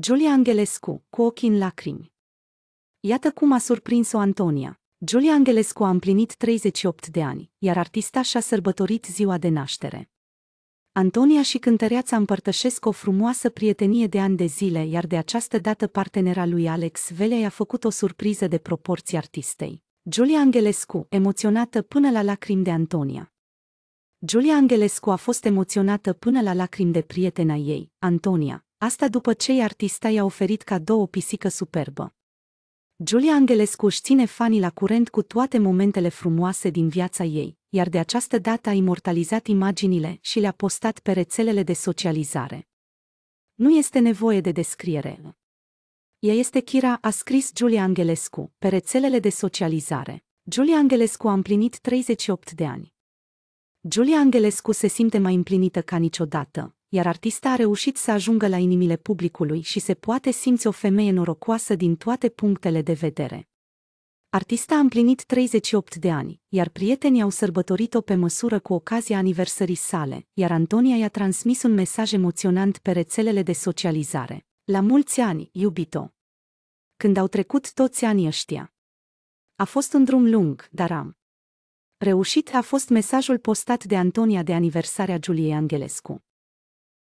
Giulia Angelescu, cu ochii în lacrimi. Iată cum a surprins-o Antonia. Giulia Angelescu a împlinit 38 de ani, iar artista și-a sărbătorit ziua de naștere. Antonia și cântăreața împărtășesc o frumoasă prietenie de ani de zile, iar de această dată partenera lui Alex Velea i-a făcut o surpriză de proporții artistei. Giulia Angelescu, emoționată până la lacrimi de Antonia, Julia Angelescu a fost emoționată până la lacrimi de prietena ei, Antonia, asta după ce artista i-a oferit cadou o pisică superbă. Julia Angelescu își ține fanii la curent cu toate momentele frumoase din viața ei, iar de această dată a imortalizat imaginile și le-a postat pe rețelele de socializare. Nu este nevoie de descriere. Ea este Kira, a scris Julia Angelescu, pe rețelele de socializare. Julia Angelescu a împlinit 38 de ani. Julia Angelescu se simte mai împlinită ca niciodată, iar artista a reușit să ajungă la inimile publicului și se poate simți o femeie norocoasă din toate punctele de vedere. Artista a împlinit 38 de ani, iar prietenii au sărbătorit-o pe măsură cu ocazia aniversării sale, iar Antonia i-a transmis un mesaj emoționant pe rețelele de socializare. La mulți ani, iubito! Când au trecut toți anii ăștia. A fost un drum lung, dar am Reușit a fost mesajul postat de Antonia de aniversarea Juliei Angelescu.